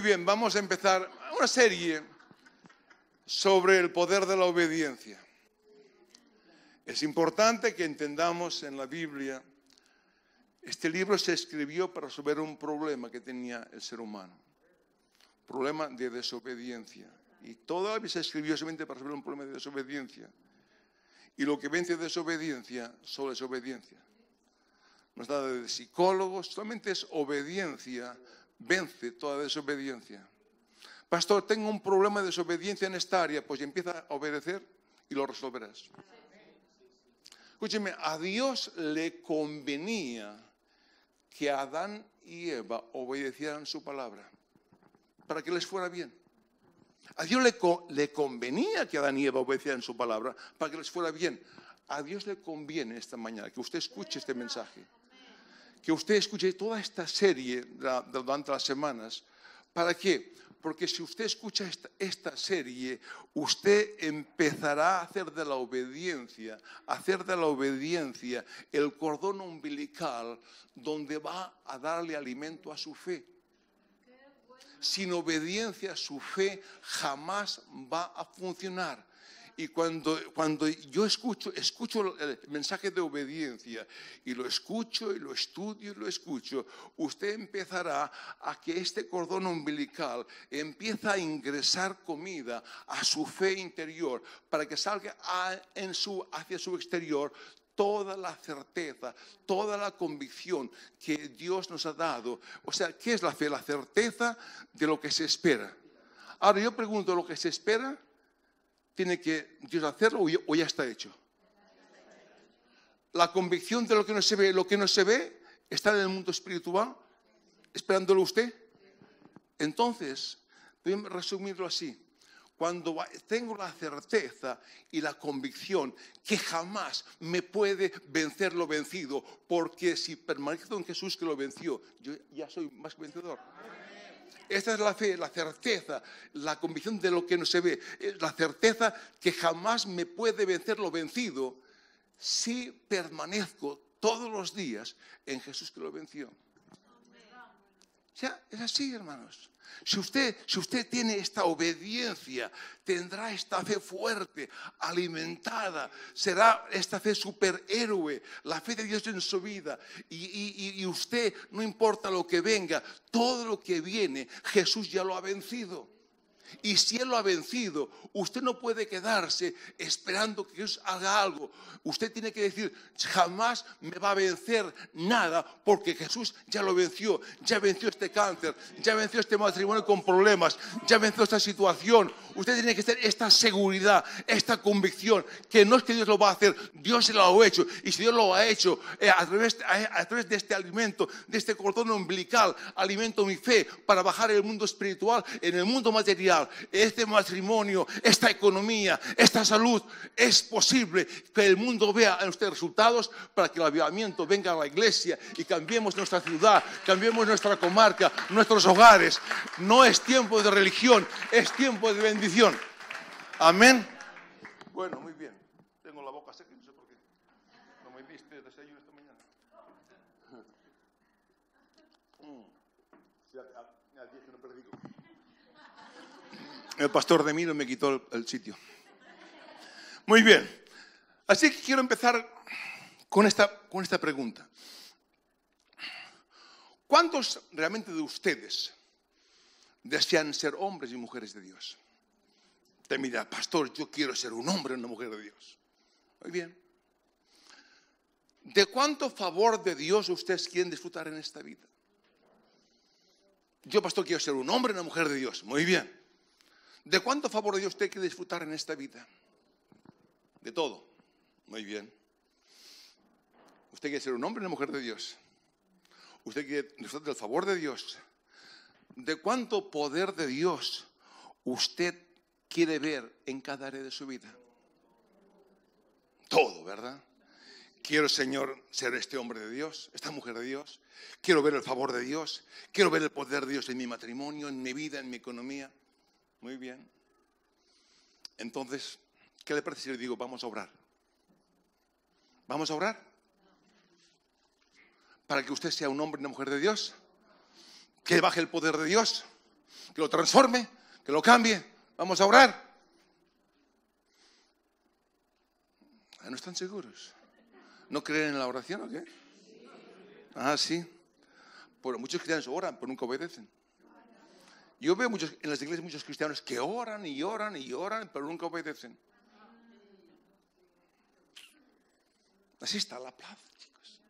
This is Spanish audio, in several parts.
bien, vamos a empezar una serie sobre el poder de la obediencia. Es importante que entendamos en la Biblia, este libro se escribió para resolver un problema que tenía el ser humano, problema de desobediencia. Y toda la se escribió solamente para resolver un problema de desobediencia. Y lo que vence desobediencia, solo es obediencia. No es nada de psicólogos, solamente es obediencia vence toda desobediencia. Pastor, tengo un problema de desobediencia en esta área, pues empieza a obedecer y lo resolverás. Escúcheme, a Dios le convenía que Adán y Eva obedecieran su palabra para que les fuera bien. A Dios le, le, convenía que Adán y Eva obedecieran su palabra para que les fuera bien. A Dios le conviene esta mañana que usted escuche este mensaje que usted escuche toda esta serie durante las semanas. ¿Para qué? Porque si usted escucha esta, serie, usted empezará a hacer de la obediencia, hacer de la obediencia el cordón umbilical donde va a darle alimento a su fe. Sin obediencia su fe jamás va a funcionar. Y cuando, yo escucho, escucho el mensaje de obediencia y lo escucho y lo estudio y lo escucho, usted empezará a que este cordón umbilical empieza a ingresar comida a su fe interior para que salga hacia su exterior toda la certeza, toda la convicción que Dios nos ha dado. O sea, ¿qué es la fe? La certeza de lo que se espera. Ahora yo pregunto, ¿lo que se espera? tiene que Dios hacerlo o ya está hecho. La convicción de lo que no se ve, lo que no se ve, está en el mundo espiritual, esperándolo usted. Entonces, voy resumirlo así. Cuando tengo la certeza y la convicción que jamás me puede vencer lo vencido, porque si permanezco en Jesús que lo venció, yo ya soy más vencedor. Esta es la fe, la certeza, la convicción de lo que no se ve, eh, la certeza que jamás me puede vencer lo vencido si permanezco todos los días en Jesús que lo venció. Ya es así, hermanos. Si usted, si usted tiene esta obediencia, tendrá esta fe fuerte, alimentada, será esta fe superhéroe, la fe de Dios en su vida. Y, y usted, no importa lo que venga, todo lo que viene, Jesús ya lo ha vencido. Y si Él lo ha vencido, usted no puede quedarse esperando que Dios haga algo. Usted tiene que decir, jamás me va a vencer nada porque Jesús ya lo venció. Ya venció este cáncer, ya venció este matrimonio con problemas, ya venció esta situación. Usted tiene que tener esta seguridad, esta convicción, que no es que Dios lo va a hacer, Dios se lo ha hecho. Y si Dios lo ha hecho eh, a, través, eh, a través de este alimento, de este cordón umbilical, alimento mi fe para bajar el mundo espiritual en el mundo material este matrimonio, esta economía, esta salud. Es posible que el mundo vea en usted resultados para que el avivamiento venga a la iglesia y cambiemos nuestra ciudad, cambiemos nuestra comarca, nuestros hogares. No es tiempo de religión, es tiempo de bendición. Amén. Bueno, muy bien. Tengo la boca seca, no sé por qué. No me desde desayuno esta mañana. Mm. Sí. Ya, el pastor de mí no me quitó el sitio. Muy bien. Así que quiero empezar con esta, con esta pregunta. ¿Cuántos realmente de ustedes desean ser hombres y mujeres de Dios? Te mira, pastor, yo quiero ser un hombre o una mujer de Dios. Muy bien. ¿De cuánto favor de Dios ustedes quieren disfrutar en esta vida? Yo, pastor, quiero ser un hombre o una mujer de Dios. Muy bien. ¿De cuánto favor de Dios usted que disfrutar en esta vida? De todo. Muy bien. Usted quiere ser un hombre o una mujer de Dios. Usted quiere disfrutar del favor de Dios. ¿De cuánto poder de Dios usted quiere ver en cada área de su vida? Todo, ¿verdad? Quiero, Señor, ser este hombre de Dios, esta mujer de Dios. Quiero ver el favor de Dios. Quiero ver el poder de Dios en mi matrimonio, en mi vida, en mi economía. Muy bien. Entonces, ¿qué le parece si le digo, vamos a orar? ¿Vamos a orar? Para que usted sea un hombre y una mujer de Dios, que baje el poder de Dios, que lo transforme, que lo cambie. Vamos a orar. Ah, ¿No están seguros? ¿No creen en la oración o qué? Ah, sí. Pero muchos cristianos oran, pero nunca obedecen. Yo veo muchos, en las iglesias muchos cristianos que oran y oran y oran, pero nunca obedecen. Así está la plaza, chicos.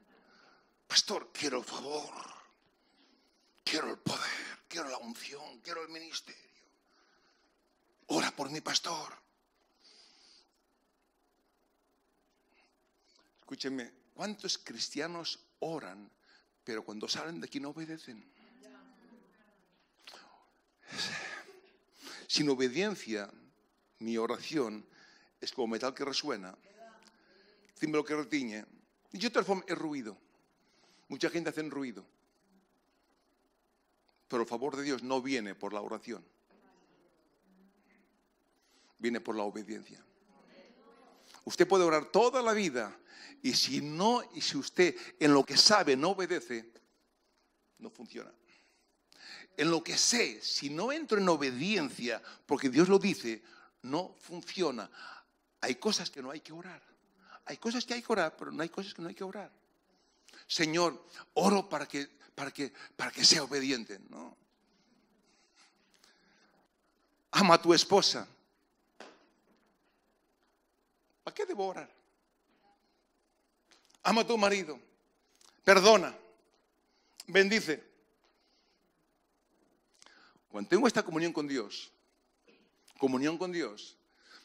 Pastor, quiero el favor, quiero el poder, quiero la unción, quiero el ministerio. Ora por mi pastor. Escúcheme, ¿cuántos cristianos oran, pero cuando salen de aquí no obedecen? Sin obediencia, mi oración es como metal que resuena, lo que retiñe. Y yo transformo ruido. Mucha gente hace ruido. Pero el favor de Dios no viene por la oración. Viene por la obediencia. Usted puede orar toda la vida y si no, y si usted en lo que sabe no obedece, no funciona. En lo que sé, si no entro en obediencia, porque Dios lo dice, no funciona. Hay cosas que no hay que orar. Hay cosas que hay que orar, pero no hay cosas que no hay que orar. Señor, oro para que, para que, para que sea obediente. No. Ama a tu esposa. ¿Para qué debo orar? Ama a tu marido. Perdona. Bendice. Cuando tengo esta comunión con Dios, comunión con Dios,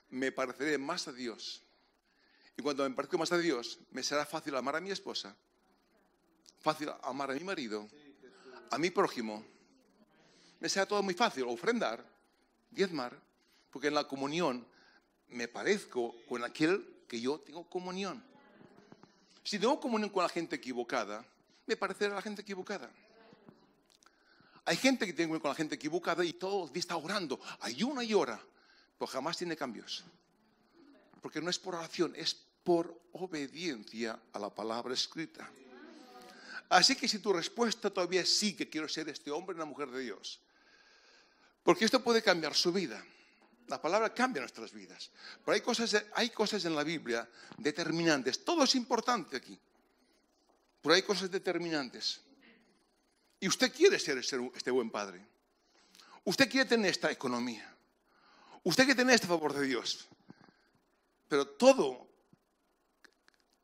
me pareceré más a Dios. Y cuando me parezco más a Dios, me será fácil amar a mi esposa, fácil amar a mi marido, a mi prójimo. Me será todo muy fácil, ofrendar, diezmar, porque en la comunión me parezco con aquel que yo tengo comunión. Si tengo comunión con la gente equivocada, me parecerá la gente equivocada. Hay gente que tiene con la gente equivocada y todo el día está orando, hay una y ora, pero jamás tiene cambios. Porque no es por oración, es por obediencia a la palabra escrita. Así que si tu respuesta todavía es sí, que quiero ser este hombre, una mujer de Dios, porque esto puede cambiar su vida. La palabra cambia nuestras vidas. Pero hay cosas, hay cosas en la Biblia determinantes. Todo es importante aquí. Pero hay cosas determinantes. Y usted quiere ser este buen padre. Usted quiere tener esta economía. Usted quiere tener este favor de Dios. Pero todo,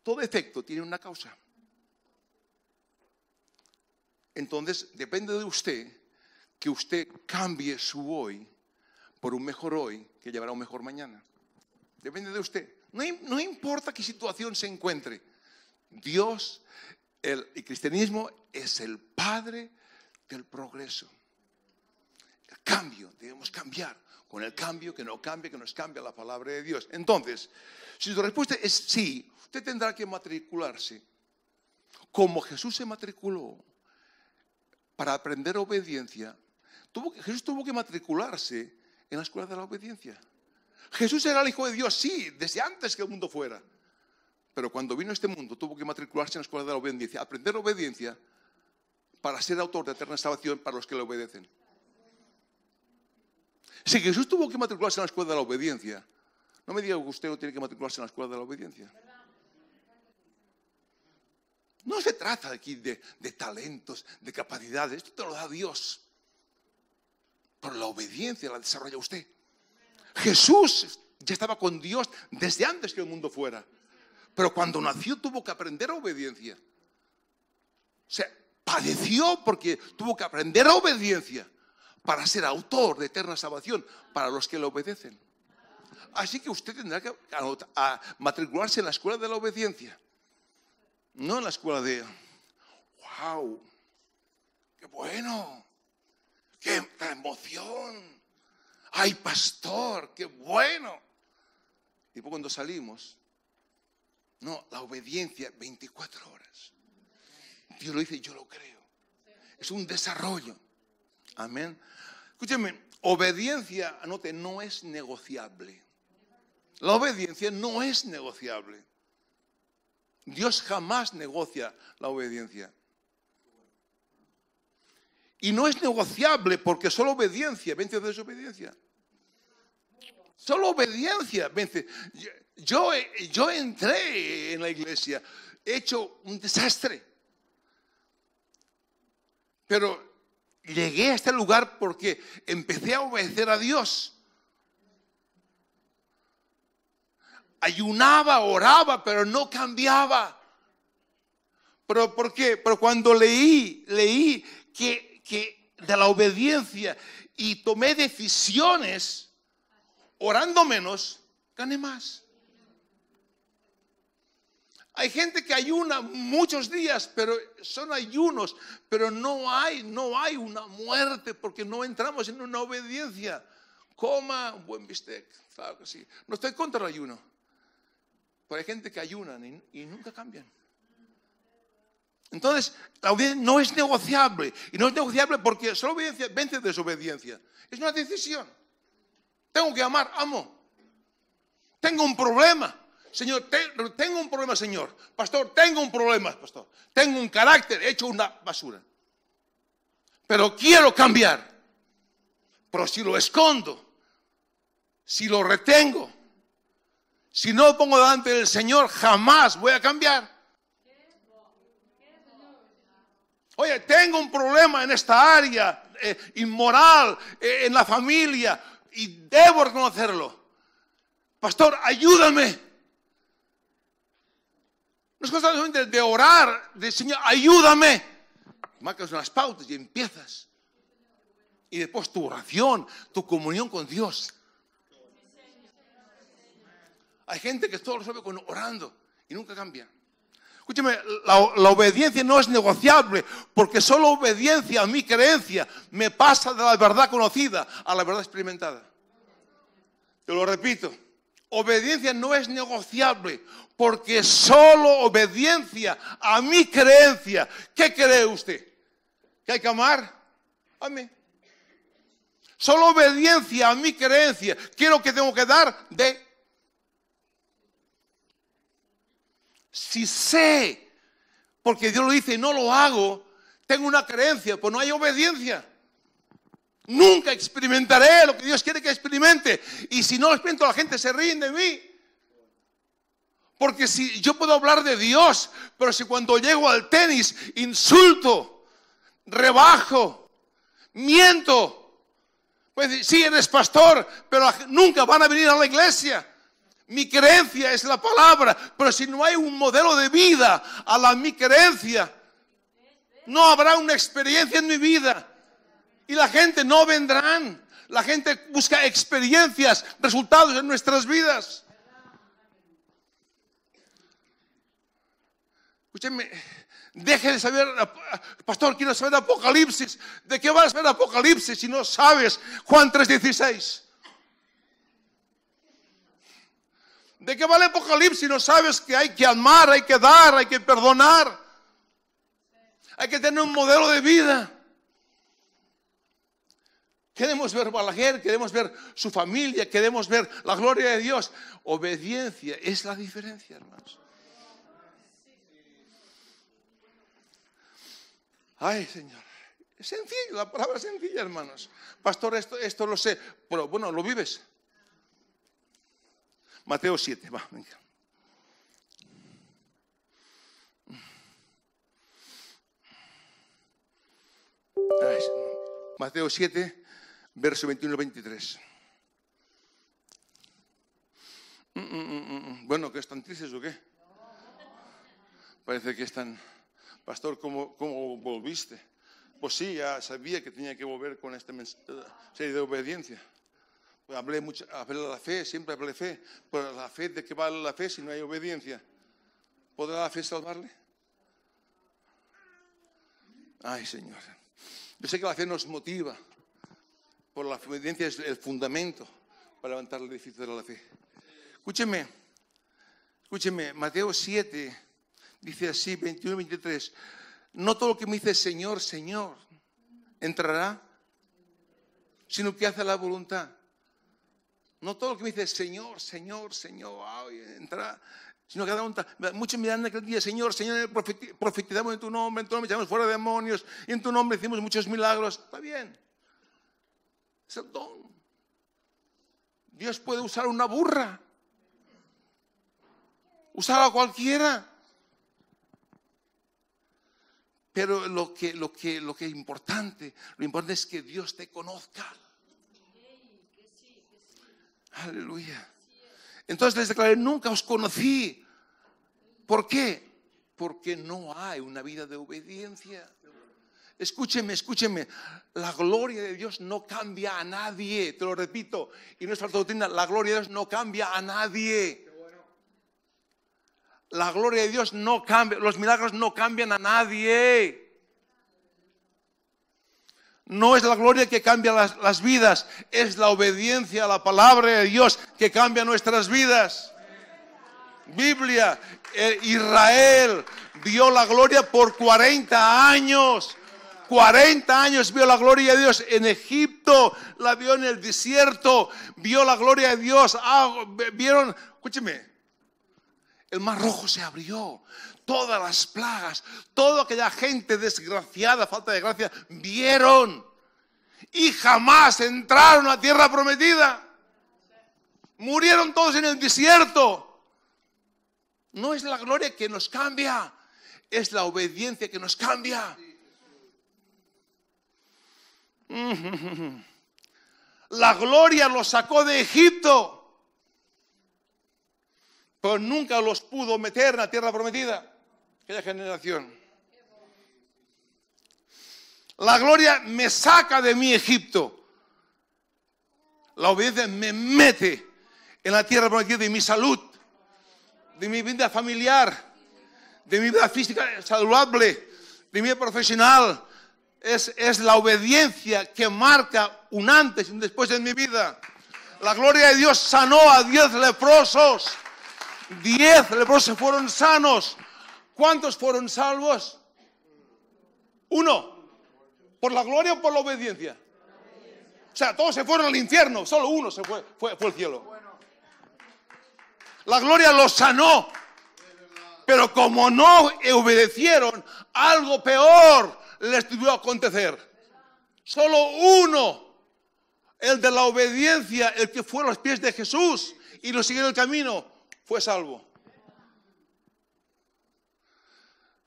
todo efecto tiene una causa. Entonces, depende de usted que usted cambie su hoy por un mejor hoy que llevará un mejor mañana. Depende de usted. No, no importa qué situación se encuentre, Dios el, cristianismo es el padre del progreso. El cambio, debemos cambiar con el cambio, que no cambie, que nos cambie la palabra de Dios. Entonces, si su respuesta es sí, usted tendrá que matricularse. Como Jesús se matriculó para aprender obediencia, tuvo, Jesús tuvo que matricularse en la escuela de la obediencia. Jesús era el Hijo de Dios, sí, desde antes que el mundo fuera pero cuando vino a este mundo tuvo que matricularse en la escuela de la obediencia, aprender obediencia para ser autor de eterna salvación para los que le obedecen. Si Jesús tuvo que matricularse en la escuela de la obediencia, no me diga que usted no tiene que matricularse en la escuela de la obediencia. No se trata aquí de, de talentos, de capacidades, esto te lo da Dios. Pero la obediencia la desarrolla usted. Jesús ya estaba con Dios desde antes que el mundo fuera pero cuando nació tuvo que aprender obediencia. O sea, padeció porque tuvo que aprender obediencia para ser autor de eterna salvación para los que le obedecen. Así que usted tendrá que matricularse en la escuela de la obediencia, no en la escuela de, wow, qué bueno, qué, emoción, ay pastor, qué bueno. Y pues cuando salimos, no, la obediencia 24 horas. Dios lo dice, yo lo creo. Es un desarrollo. Amén. Escúcheme, obediencia, anote, no es negociable. La obediencia no es negociable. Dios jamás negocia la obediencia. Y no es negociable porque solo obediencia, 20 de obediencia. Solo obediencia. Yo, yo entré en la iglesia, he hecho un desastre. Pero llegué a este lugar porque empecé a obedecer a Dios. Ayunaba, oraba, pero no cambiaba. Pero ¿por qué? Pero cuando leí, leí que, que de la obediencia y tomé decisiones, orando menos, gane más. Hay gente que ayuna muchos días, pero son ayunos, pero no hay, no hay una muerte porque no entramos en una obediencia. Coma un buen bistec, No estoy contra el ayuno, pero hay gente que ayunan y, nunca cambian. Entonces, la obediencia no es negociable, y no es negociable porque solo obediencia vence desobediencia. Es una decisión. Tengo que amar, amo. Tengo un problema. Señor, tengo un problema, Señor. Pastor, tengo un problema, pastor. Tengo un carácter, he hecho una basura. Pero quiero cambiar. Pero si lo escondo, si lo retengo, si no lo pongo delante del Señor, jamás voy a cambiar. Oye, tengo un problema en esta área eh, inmoral, eh, en la familia y debo reconocerlo. Pastor, ayúdame. No es cosa solamente de orar, de Señor, ayúdame. Marcas unas pautas y empiezas. Y después tu oración, tu comunión con Dios. Hay gente que todo lo sabe con orando y nunca cambia. Escúcheme, la, obediencia no es negociable, porque solo obediencia a mi creencia me pasa de la verdad conocida a la verdad experimentada. Te lo repito, obediencia no es negociable, porque solo obediencia a mi creencia. ¿Qué cree usted? ¿Que hay que amar? Amén. Solo obediencia a mi creencia. Quiero que tengo que dar de Si sé, porque Dios lo dice y no lo hago, tengo una creencia, pues no hay obediencia. Nunca experimentaré lo que Dios quiere que experimente. Y si no lo experimento, la gente se ríe de mí. Porque si yo puedo hablar de Dios, pero si cuando llego al tenis insulto, rebajo, miento, pues sí, eres pastor, pero nunca van a venir a la iglesia. Mi creencia es la palabra, pero si no hay un modelo de vida a la mi creencia, no habrá una experiencia en mi vida. Y la gente no vendrán. La gente busca experiencias, resultados en nuestras vidas. Escúcheme, deje de saber, pastor, quiero saber Apocalipsis. ¿De qué vas a saber Apocalipsis si no sabes Juan 3:16? ¿De qué vale Apocalipsis si no sabes que hay que amar, hay que dar, hay que perdonar? Hay que tener un modelo de vida. Queremos ver Balaguer, queremos ver su familia, queremos ver la gloria de Dios. Obediencia es la diferencia, hermanos. Ay, Señor. Es Sencillo, la palabra es sencilla, hermanos. Pastor, esto, lo sé. pero bueno, lo vives. Mateo 7, va, venga. Mateo 7, verso 21 23. Mm, mm, mm, bueno, ¿que están tristes o qué? Parece que están... Pastor, ¿cómo, volviste? Pues sí, ya sabía que tenía que volver con esta eh, serie de obediencia. Pues hablé, mucho, hablé de la fe, siempre hablé de fe, pero pues la fe, ¿de qué vale la fe si no hay obediencia? ¿Podrá la fe salvarle? Ay, Señor. Yo sé que la fe nos motiva, Por la obediencia es el fundamento para levantar el edificio de la fe. Escúcheme, escúcheme, Mateo 7 dice así, 21 23, no todo lo que me dice Señor, Señor, entrará, sino que hace la voluntad no todo lo que me dice, Señor, Señor, Señor, ay, entra. Sino que da muchos me dan Señor, Señor, profetizamos en tu nombre, en tu nombre echamos fuera demonios, y en tu nombre hicimos muchos milagros. Está bien. Es el don. Dios puede usar una burra, usar a cualquiera. Pero lo que, lo, que, lo que es importante, lo importante es que Dios te conozca. Aleluya. Entonces les declaré, nunca os conocí. ¿Por qué? Porque no hay una vida de obediencia. Escúcheme, escúcheme. La gloria de Dios no cambia a nadie, te lo repito. Y no nuestra doctrina, la gloria de Dios no cambia a nadie. La gloria de Dios no cambia, los milagros no cambian a nadie. No es la gloria que cambia las, las vidas, es la obediencia a la palabra de Dios que cambia nuestras vidas. Biblia, eh, Israel vio la gloria por 40 años. 40 años vio la gloria de Dios en Egipto, la vio en el desierto, vio la gloria de Dios. Ah, vieron, escúcheme, el mar rojo se abrió todas las plagas, toda aquella gente desgraciada, falta de gracia, vieron y jamás entraron a tierra prometida. Murieron todos en el desierto. No es la gloria que nos cambia, es la obediencia que nos cambia. La gloria los sacó de Egipto, pero nunca los pudo meter a la tierra prometida aquella generación. La gloria me saca de mi Egipto. La obediencia me mete en la tierra prometida de mi salud, de mi vida familiar, de mi vida física saludable, de mi vida profesional. Es, es la obediencia que marca un antes y un después en mi vida. La gloria de Dios sanó a diez leprosos. Diez leprosos fueron sanos. ¿Cuántos fueron salvos? Uno. ¿Por la gloria o por la obediencia? O sea, todos se fueron al infierno, solo uno se fue, fue, el al cielo. La gloria los sanó. Pero como no obedecieron, algo peor les tuvo que acontecer. Solo uno, el de la obediencia, el que fue a los pies de Jesús y lo siguió en el camino, fue salvo.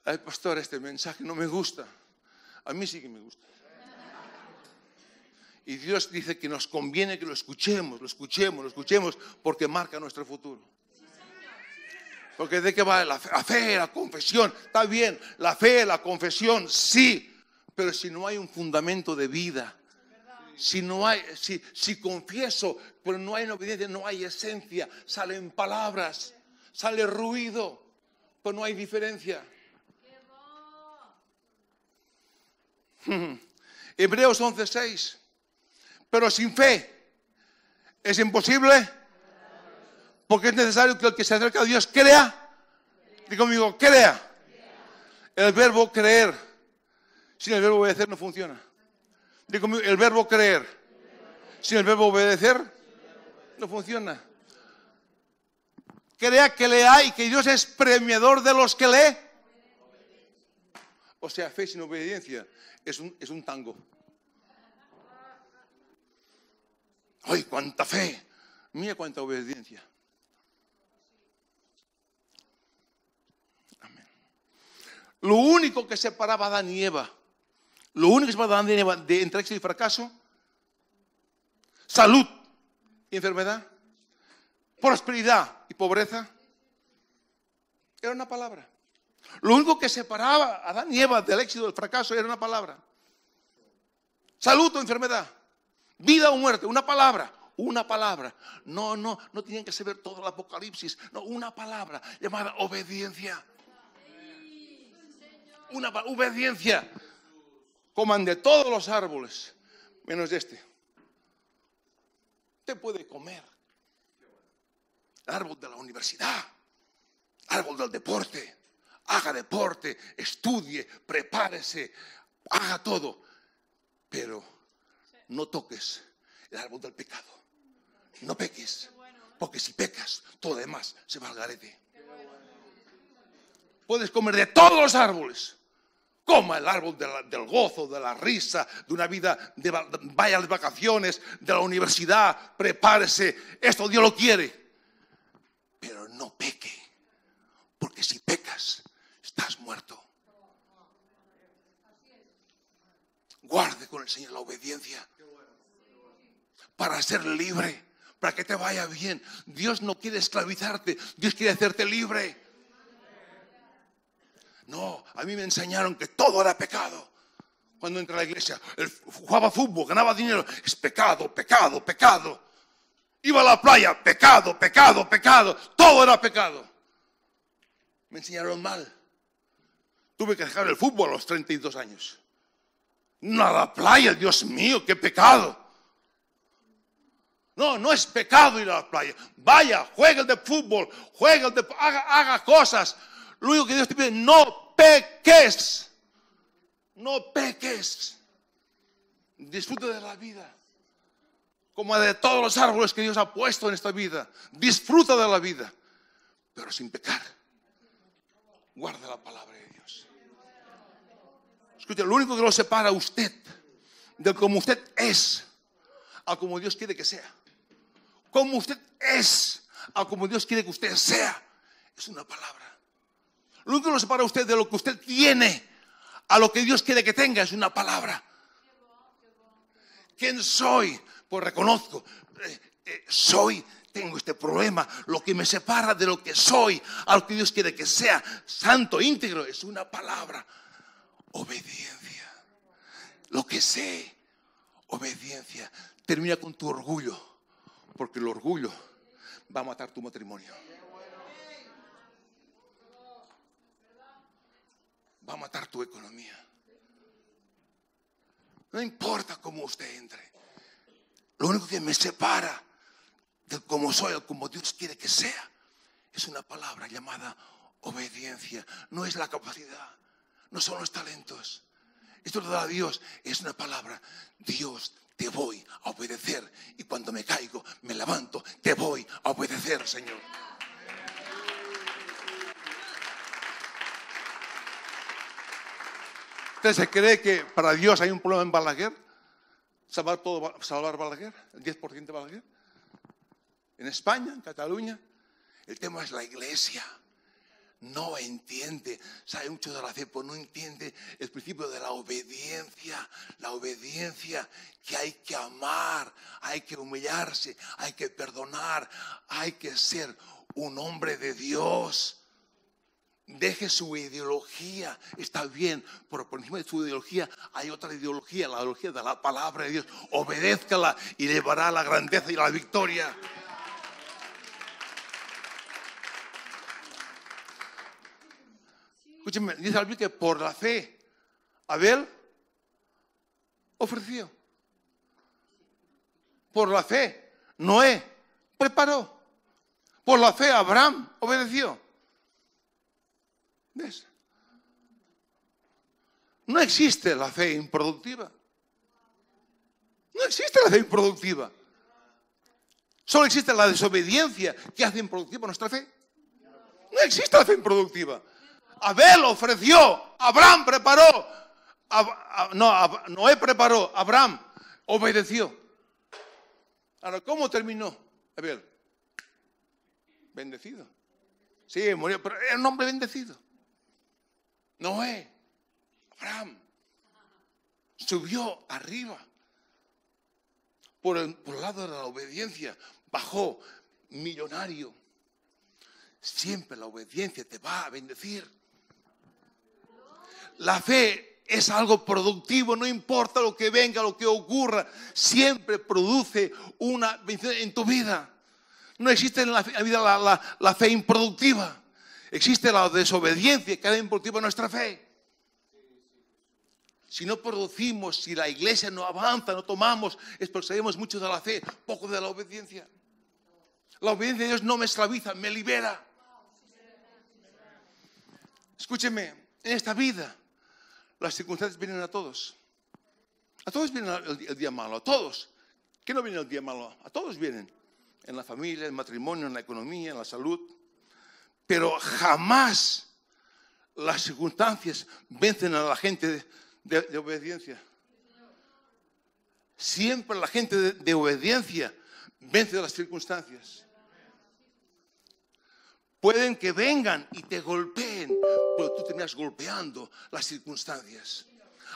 Ay, pastor, este mensaje no me gusta. A mí sí que me gusta. Y Dios dice que nos conviene que lo escuchemos, lo escuchemos, lo escuchemos, porque marca nuestro futuro. Porque de qué va la fe, la confesión, está bien, la fe, la confesión, sí, pero si no hay un fundamento de vida, si no hay, si, confieso, pero no hay obediencia, no hay esencia, salen palabras, sale ruido, pero no hay diferencia. Hebreos 11:6. Pero sin fe es imposible, porque es necesario que el que se acerca a Dios crea. Digo conmigo, crea. El verbo creer. Sin el verbo obedecer no funciona. Digo conmigo, el verbo creer. Sin el verbo obedecer no funciona. Crea que le hay que Dios es premiador de los que lee. O sea, fe sin obediencia es un, es un tango. ¡Ay, cuánta fe! Mía, cuánta obediencia. Amén. Lo único que separaba a Adán y Eva, lo único que separaba a y Eva de entre éxito y fracaso, salud y enfermedad, prosperidad y pobreza, era una palabra. Lo único que separaba a Adán y Eva del éxito del fracaso era una palabra. Salud enfermedad. Vida o muerte. Una palabra. Una palabra. No, no, no tenían que saber todo el apocalipsis. No, una palabra llamada obediencia. Una obediencia. Coman de todos los árboles, menos de este. Usted puede comer. árbol de la universidad, árbol del deporte, haga deporte, estudie, prepárese, haga todo, pero no toques el árbol del pecado. No peques, porque si pecas, todo demás se va al garete. Puedes comer de todos los árboles. Coma el árbol del gozo, de la risa, de una vida, de, vaya de vacaciones, de la universidad, prepárese. Esto Dios lo quiere. Pero no peque. la obediencia. Para ser libre, para que te vaya bien. Dios no quiere esclavizarte, Dios quiere hacerte libre. No, a mí me enseñaron que todo era pecado. Cuando entré a la iglesia, jugaba fútbol, ganaba dinero, es pecado, pecado, pecado. Iba a la playa, pecado, pecado, pecado. Todo era pecado. Me enseñaron mal. Tuve que dejar el fútbol a los 32 años. No a la playa, Dios mío, qué pecado. No, no es pecado ir a la playa. Vaya, juega de fútbol, juega de, haga, haga cosas. Lo único que Dios te pide, no peques. No peques. Disfruta de la vida. Como de todos los árboles que Dios ha puesto en esta vida. Disfruta de la vida, pero sin pecar. Guarda la palabra escuche, lo único que lo separa a usted de como usted es a como Dios quiere que sea. Como usted es a como Dios quiere que usted sea. Es una palabra. Lo único que lo separa a usted de lo que usted tiene a lo que Dios quiere que tenga es una palabra. ¿Quién soy? Pues reconozco, eh, eh, soy, tengo este problema, lo que me separa de lo que soy, a lo que Dios quiere que sea, santo, íntegro, es una palabra. Obediencia. Lo que sé, obediencia. Termina con tu orgullo, porque el orgullo va a matar tu matrimonio. Va a matar tu economía. No importa cómo usted entre. Lo único que me separa de cómo soy o como Dios quiere que sea es una palabra llamada obediencia. No es la capacidad, no son los talentos. Esto lo da Dios. Es una palabra. Dios, te voy a obedecer. Y cuando me caigo, me levanto. Te voy a obedecer, Señor. ¿Usted se cree que para Dios hay un problema en Balaguer? ¿Salvar, todo, salvar Balaguer? ¿El 10% de Balaguer? ¿En España? ¿En Cataluña? El tema es la iglesia no entiende, sabe mucho de la fe, pero no entiende el principio de la obediencia, la obediencia que hay que amar, hay que humillarse, hay que perdonar, hay que ser un hombre de Dios. Deje su ideología, está bien, pero por encima de su ideología hay otra ideología, la ideología de la palabra de Dios. Obedézcala y llevará la grandeza y la victoria. Escúcheme, dice la que por la fe Abel ofreció. Por la fe Noé preparó. Por la fe Abraham obedeció. ¿Ves? No existe la fe improductiva. No existe la fe improductiva. Solo existe la desobediencia que hace improductiva nuestra fe. No existe la fe improductiva. Abel ofreció, Abraham preparó, no, Noé preparó, Abraham obedeció. Ahora, ¿cómo terminó Abel? Bendecido. Sí, murió, pero era un hombre bendecido. Noé, Abraham, subió arriba. Por el, por el lado de la obediencia, bajó millonario. Siempre la obediencia te va a bendecir. La fe es algo productivo, no importa lo que venga, lo que ocurra, siempre produce una bendición en tu vida. No existe en la vida la, fe improductiva. Existe la desobediencia que ha improductiva nuestra fe. Si no producimos, si la iglesia no avanza, no tomamos, sabemos mucho de la fe, poco de la obediencia. La obediencia de Dios no me esclaviza, me libera. Escúcheme, en esta vida las circunstancias vienen a todos. A todos viene el, día malo, a todos. ¿Qué no viene el día malo? A todos vienen. En la familia, en el matrimonio, en la economía, en la salud. Pero jamás las circunstancias vencen a la gente de, obediencia. Siempre la gente de, de obediencia vence a las circunstancias. Pueden que vengan y te golpeen, pero tú terminas golpeando las circunstancias.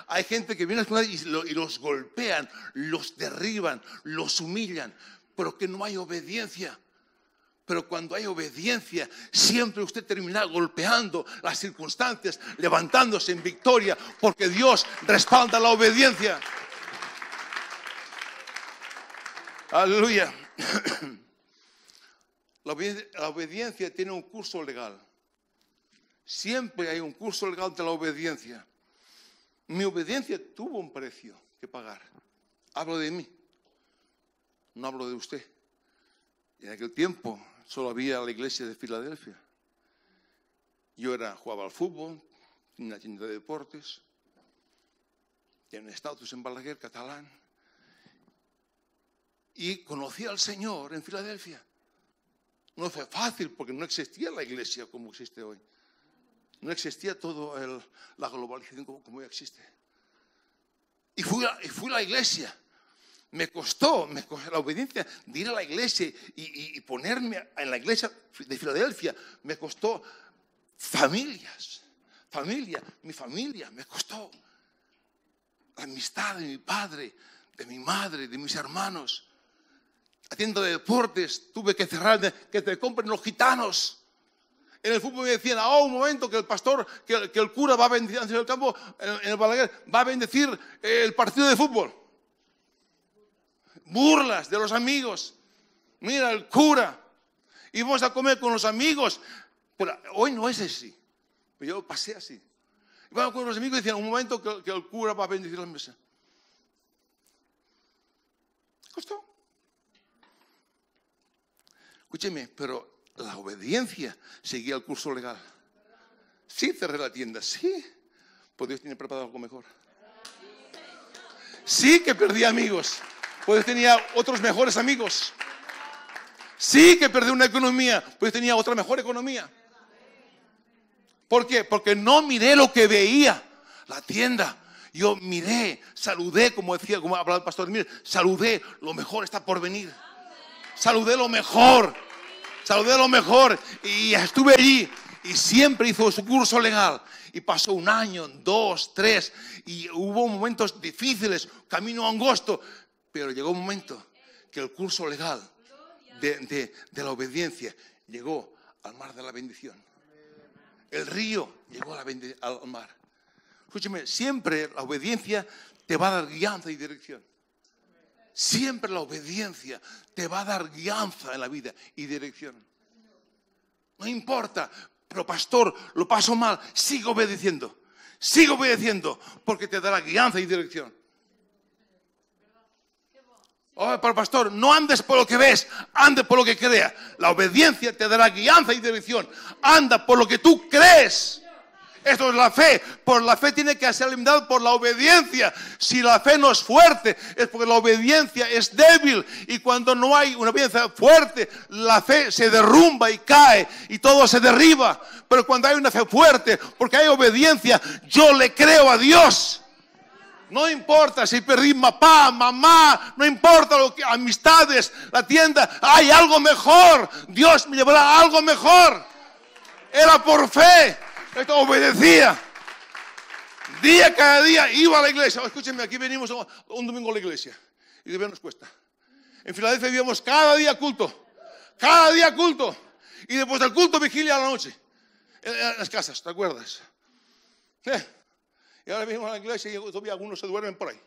Hay gente que viene a y, y los golpean, los derriban, los humillan, pero que no hay obediencia. Pero cuando hay obediencia, siempre usted termina golpeando las circunstancias, levantándose en victoria, porque Dios respalda la obediencia. Aleluya. La obediencia, tiene un curso legal. Siempre hay un curso legal de la obediencia. Mi obediencia tuvo un precio que pagar. Hablo de mí, no hablo de usted. En aquel tiempo solo había la iglesia de Filadelfia. Yo era, jugaba al fútbol, en una tienda de deportes, tenía un estatus en Balaguer, catalán, y conocí al Señor en Filadelfia. No fue fácil porque no existía la iglesia como existe hoy. No existía toda la globalización como, hoy existe. Y fui, a, fui a la iglesia. Me costó, me la obediencia de ir a la iglesia y, y ponerme en la iglesia de Filadelfia. Me costó familias, familia, mi familia, me costó la amistad de mi padre, de mi madre, de mis hermanos haciendo deportes, tuve que cerrar, que te compren los gitanos. En el fútbol me decían, ah, oh, un momento, que el pastor, que, el cura va a bendecir, el campo, en el Balaguer, va a bendecir el partido de fútbol. Burlas de los amigos. Mira, el cura. Y vamos a comer con los amigos. hoy no es así. Yo pasé así. Y vamos con los amigos y decían, un momento, que, que el cura va a bendecir la mesa. Costó. Escúcheme, pero la obediencia seguía el curso legal. Sí, cerré la tienda, sí. Pues Dios tiene preparado algo mejor. Sí que perdí amigos. Pues tenía otros mejores amigos. Sí que perdí una economía. Pues tenía otra mejor economía. ¿Por qué? Porque no miré lo que veía. La tienda. Yo miré, saludé, como decía, como hablaba el pastor, mire, saludé, lo mejor está por venir. Saludé lo mejor saludé a lo mejor y estuve allí. Y siempre hizo su curso legal. Y pasó un año, dos, tres. Y hubo momentos difíciles, camino angosto. Pero llegó un momento que el curso legal de, la obediencia llegó al mar de la bendición. El río llegó al mar. Escúcheme, siempre la obediencia te va a dar guianza y dirección. Siempre la obediencia te va a dar guianza en la vida y dirección. No importa, pero pastor, lo paso mal, sigo obedeciendo, sigo obedeciendo, porque te dará guianza y dirección. Oh, pero pastor, no andes por lo que ves, ande por lo que creas. La obediencia te dará guianza y dirección. Anda por lo que tú crees. Esto es la fe. Por la fe tiene que ser alimentado por la obediencia. Si la fe no es fuerte, es porque la obediencia es débil. Y cuando no hay una obediencia fuerte, la fe se derrumba y cae y todo se derriba. Pero cuando hay una fe fuerte, porque hay obediencia, yo le creo a Dios. No importa si perdí papá, mamá, no importa lo que, amistades, la tienda, hay algo mejor. Dios me llevará algo mejor. Era por fe. Esto obedecía. Día cada día iba a la iglesia. Escúcheme, oh, escúchenme, aquí venimos un domingo a la iglesia. Y debemos nos cuesta. En Filadelfia vivíamos cada día culto. Cada día culto. Y después del culto vigilia a la noche. En las casas, ¿te acuerdas? Eh. Y ahora venimos a la iglesia y todavía algunos se duermen por ahí.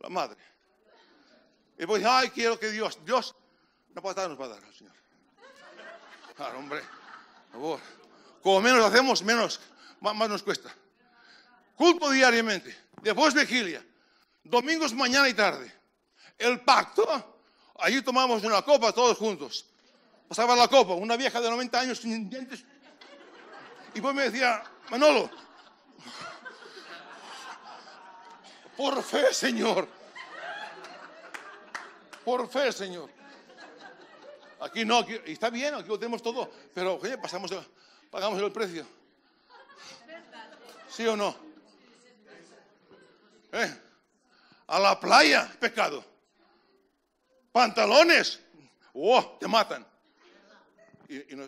La madre. Y pues, ay, quiero que Dios, Dios, una patada nos va a dar al Señor. Claro, hombre, por favor. Como menos hacemos, menos, más, nos cuesta. Culto diariamente, después vigilia, domingos mañana y tarde. El pacto, allí tomamos una copa todos juntos. Pasaba la copa, una vieja de 90 años sin dientes. Y pues me decía, Manolo, por fe, Señor. Por fe, Señor. Aquí no, aquí, está bien, aquí lo tenemos todo, pero oye, pasamos de pagamos el precio. ¿Sí o no? ¿Eh? A la playa, pecado. Pantalones, oh, te matan. Y, no,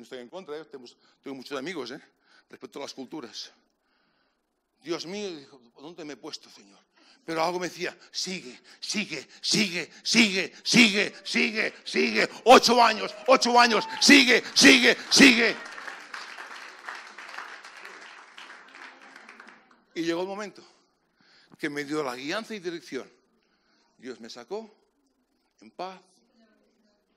estoy en contra, ¿eh? tengo, muchos amigos, ¿eh? respecto a las culturas. Dios mío, ¿dónde me he puesto, Señor? Pero algo me decía, sigue, sigue, sigue, sigue, sigue, sigue, sigue. Ocho años, ocho años, sigue, sigue, sigue. Y llegó el momento que me dio la guianza y dirección. Dios me sacó en paz.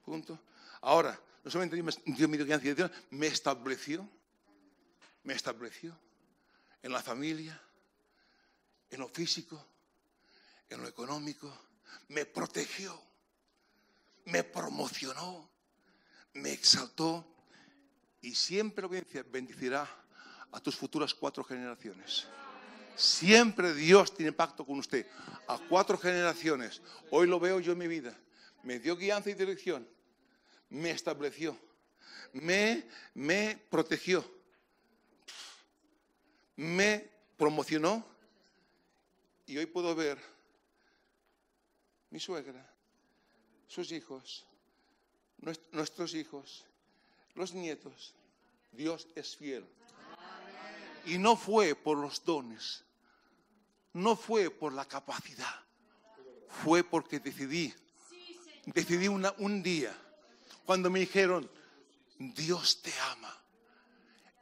Punto. Ahora, no solamente Dios me dio guianza y dirección, me estableció. Me estableció en la familia, en lo físico, en lo económico. Me protegió, me promocionó, me exaltó y siempre bendecirá a tus futuras cuatro generaciones. Siempre Dios tiene pacto con usted. A cuatro generaciones. Hoy lo veo yo en mi vida. Me dio guianza y dirección. Me estableció. Me, me protegió. Me promocionó. Y hoy puedo ver mi suegra, sus hijos, nuestros hijos, los nietos. Dios es fiel. Y no fue por los dones, no fue por la capacidad, fue porque decidí. Decidí un día, cuando me dijeron, Dios te ama.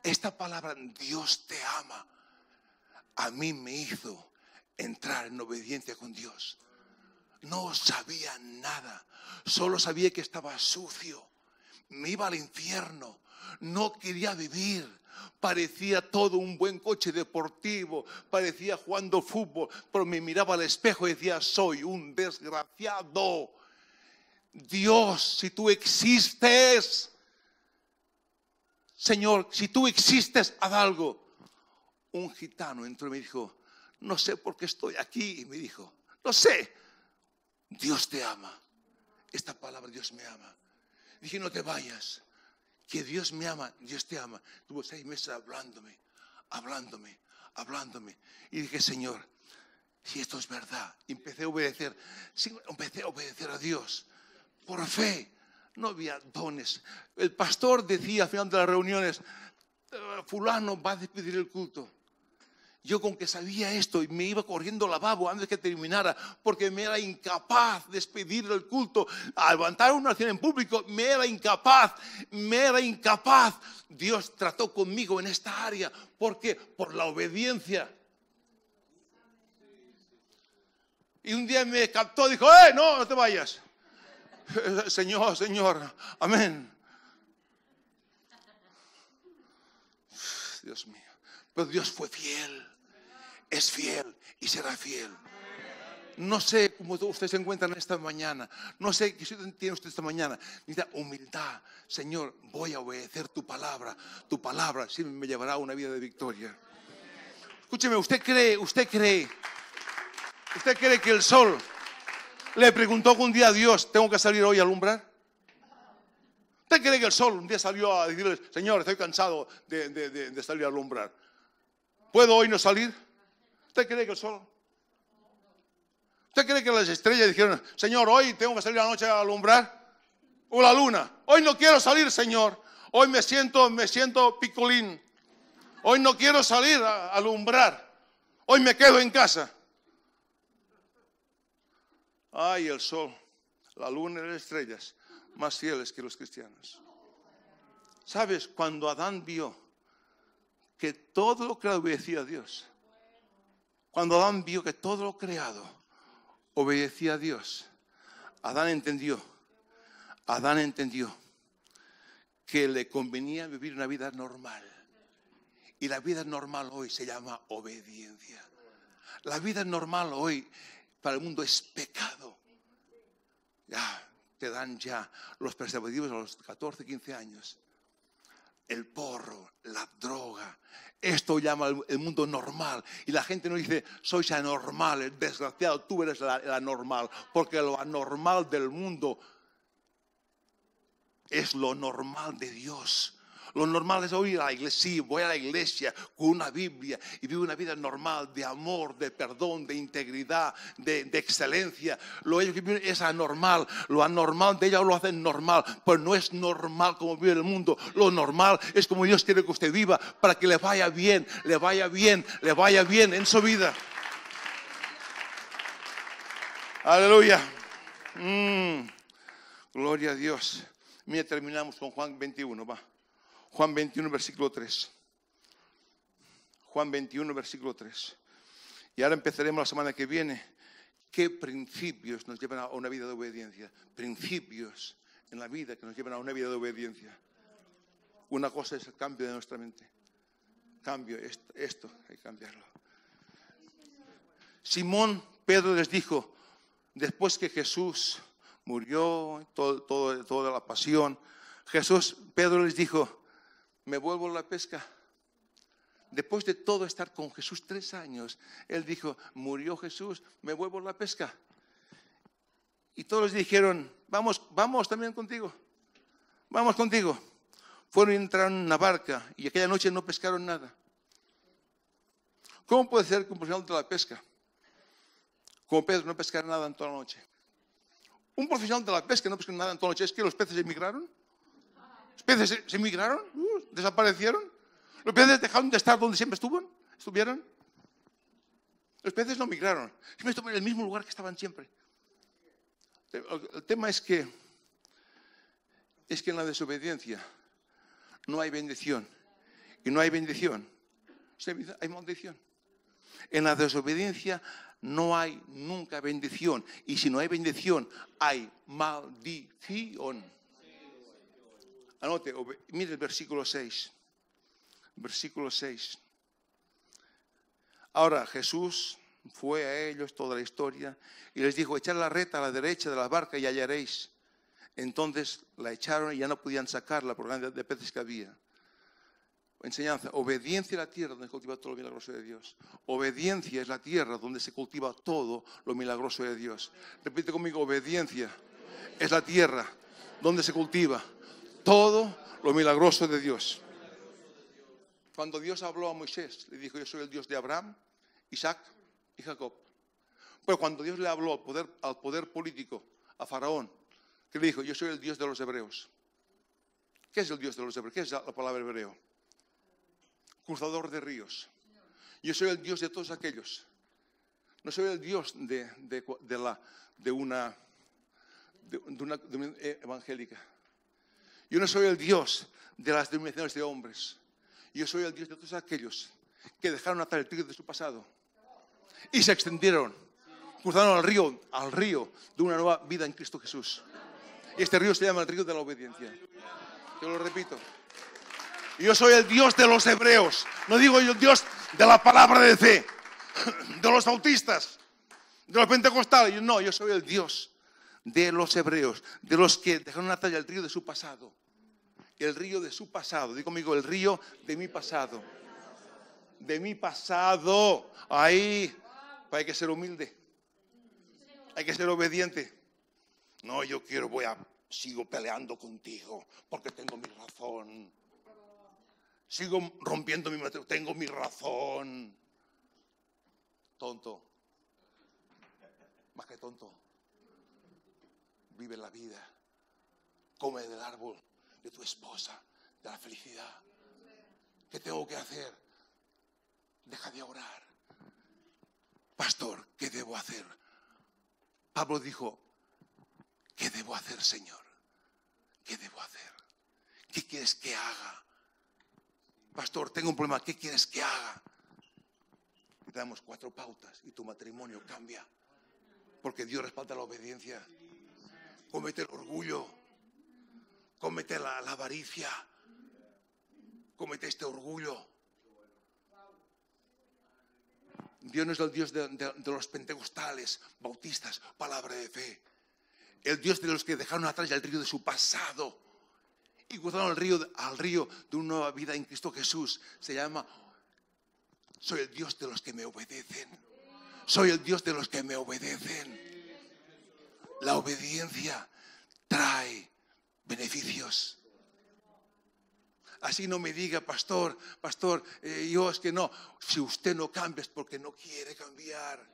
Esta palabra, Dios te ama, a mí me hizo entrar en obediencia con Dios. No sabía nada, solo sabía que estaba sucio, me iba al infierno, no quería vivir. Parecía todo un buen coche deportivo, parecía jugando fútbol, pero me miraba al espejo y decía, soy un desgraciado. Dios, si tú existes, Señor, si tú existes, haz algo. Un gitano entró y me dijo, no sé por qué estoy aquí. Y me dijo, no sé, Dios te ama. Esta palabra, Dios me ama. Dije, no te vayas que Dios me ama, Dios te ama. Tuvo seis meses hablándome, hablándome, hablándome. Y dije, Señor, si esto es verdad, empecé a obedecer, empecé a obedecer a Dios por fe. No había dones. El pastor decía al final de las reuniones, eh, fulano va a despedir el culto. Yo con que sabía esto y me iba corriendo la lavabo antes que terminara, porque me era incapaz de despedir el culto, a levantar una acción en público, me era incapaz, me era incapaz. Dios trató conmigo en esta área, ¿Por qué? por la obediencia. Y un día me captó, dijo, ¡eh, no, no te vayas! Señor, Señor, amén. Dios mío. Pero Dios fue fiel es fiel y será fiel. No sé cómo ustedes se encuentran esta mañana. No sé qué tiene usted esta mañana. Necesita humildad. Señor, voy a obedecer tu palabra. Tu palabra sí me llevará a una vida de victoria. Escúcheme, usted cree, usted cree. ¿Usted cree que el sol le preguntó algún día a Dios, ¿tengo que salir hoy a alumbrar? ¿Usted cree que el sol un día salió a decirle, Señor, estoy cansado de, de salir a alumbrar? ¿Puedo hoy no salir? ¿Usted cree que el sol? ¿Usted cree que las estrellas dijeron, Señor, hoy tengo que salir a la noche a alumbrar? O la luna, hoy no quiero salir, Señor. Hoy me siento, me siento picolín. Hoy no quiero salir a alumbrar. Hoy me quedo en casa. Ay, el sol, la luna y las estrellas, más fieles que los cristianos. ¿Sabes? Cuando Adán vio que todo lo que le obedecía a Dios cuando Adán vio que todo lo creado obedecía a Dios, Adán entendió, Adán entendió que le convenía vivir una vida normal. Y la vida normal hoy se llama obediencia. La vida normal hoy para el mundo es pecado. Ya, te dan ya los preservativos a los 14, 15 años el porro, la droga. Esto llama el mundo normal. Y la gente no dice, sois anormales, desgraciado, tú eres la normal. Porque lo anormal del mundo es lo normal de Dios. Lo normal es oír a la iglesia. Sí, voy a la iglesia con una Biblia y vivo una vida normal de amor, de perdón, de integridad, de, excelencia. Lo ellos que viven es anormal. Lo anormal de ellos lo hacen normal. Pues no es normal como vive el mundo. Lo normal es como Dios quiere que usted viva para que le vaya bien, le vaya bien, le vaya bien en su vida. Aleluya. Mm. Gloria a Dios. Mira, terminamos con Juan 21. Va. Juan 21, versículo 3. Juan 21, versículo 3. Y ahora empezaremos la semana que viene. ¿Qué principios nos llevan a una vida de obediencia? Principios en la vida que nos llevan a una vida de obediencia. Una cosa es el cambio de nuestra mente. Cambio, esto, hay que cambiarlo. Simón Pedro les dijo, después que Jesús murió, todo, toda la pasión, Jesús, Pedro les dijo, me vuelvo a la pesca. Después de todo estar con Jesús tres años, él dijo, murió Jesús, me vuelvo a la pesca. Y todos dijeron, vamos, vamos también contigo, vamos contigo. Fueron y entraron en una barca y aquella noche no pescaron nada. ¿Cómo puede ser que un profesional de la pesca, como Pedro, no pescara nada en toda la noche? Un profesional de la pesca no pescó nada en toda la noche, es que los peces emigraron. ¿Los peces se, emigraron, migraron? Uh, ¿Desaparecieron? ¿Los peces dejaron de estar donde siempre estuvieron? ¿Estuvieron? Los peces no migraron. Siempre estuvieron en el mismo lugar que estaban siempre. El tema es que, es que en la desobediencia no hay bendición. Y no hay bendición. Hay maldición. En la desobediencia no hay nunca bendición. Y si no hay bendición, hay maldición. Anote, mire el versículo 6. Versículo 6. Ahora Jesús fue a ellos toda la historia y les dijo, echar la reta a la derecha de la barca y hallaréis. Entonces la echaron y ya no podían sacarla por grande de peces que había. Enseñanza, obediencia es la tierra donde se cultiva todo lo milagroso de Dios. Obediencia es la tierra donde se cultiva todo lo milagroso de Dios. Repite conmigo, obediencia es la tierra donde se cultiva todo lo milagroso de Dios. Cuando Dios habló a Moisés, le dijo, yo soy el Dios de Abraham, Isaac y Jacob. Pero cuando Dios le habló al poder, al poder político, a Faraón, que le dijo, yo soy el Dios de los hebreos. ¿Qué es el Dios de los hebreos? ¿Qué es la palabra hebreo? Cruzador de ríos. Yo soy el Dios de todos aquellos. No soy el Dios de, de, una, una evangélica. Yo no soy el Dios de las denominaciones de hombres. Yo soy el Dios de todos aquellos que dejaron atrás el trigo de su pasado y se extendieron, cruzaron al río, al río de una nueva vida en Cristo Jesús. Y este río se llama el río de la obediencia. Yo lo repito. Yo soy el Dios de los hebreos. No digo yo el Dios de la palabra de fe, de los autistas, de los pentecostales. No, yo soy el Dios de los hebreos, de los que dejaron talla el río de su pasado. El río de su pasado. Digo conmigo, el río de mi pasado. De mi pasado. Ahí hay que ser humilde. Hay que ser obediente. No, yo quiero, voy a, sigo peleando contigo porque tengo mi razón. Sigo rompiendo mi matrimonio, tengo mi razón. Tonto. Más que tonto vive la vida, come del árbol de tu esposa, de la felicidad. ¿Qué tengo que hacer? Deja de orar. Pastor, ¿qué debo hacer? Pablo dijo, ¿qué debo hacer, Señor? ¿Qué debo hacer? ¿Qué quieres que haga? Pastor, tengo un problema, ¿qué quieres que haga? te damos cuatro pautas y tu matrimonio cambia, porque Dios respalda la obediencia comete el orgullo, comete la, avaricia, comete este orgullo. Dios no es el Dios de, los pentecostales, bautistas, palabra de fe. El Dios de los que dejaron atrás el río de su pasado y cruzaron el río, al río de una nueva vida en Cristo Jesús. Se llama, soy el Dios de los que me obedecen. Soy el Dios de los que me obedecen. La obediencia trae beneficios. Así no me diga, pastor, pastor, eh, yo es que no, si usted no cambia es porque no quiere cambiar,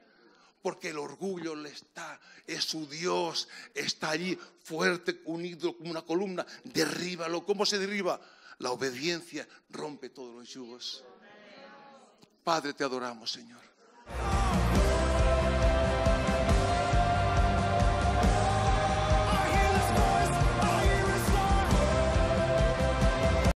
porque el orgullo le está, es su Dios, está allí fuerte, unido como una columna, derríbalo. ¿Cómo se derriba? La obediencia rompe todos los yugos. Padre, te adoramos, Señor.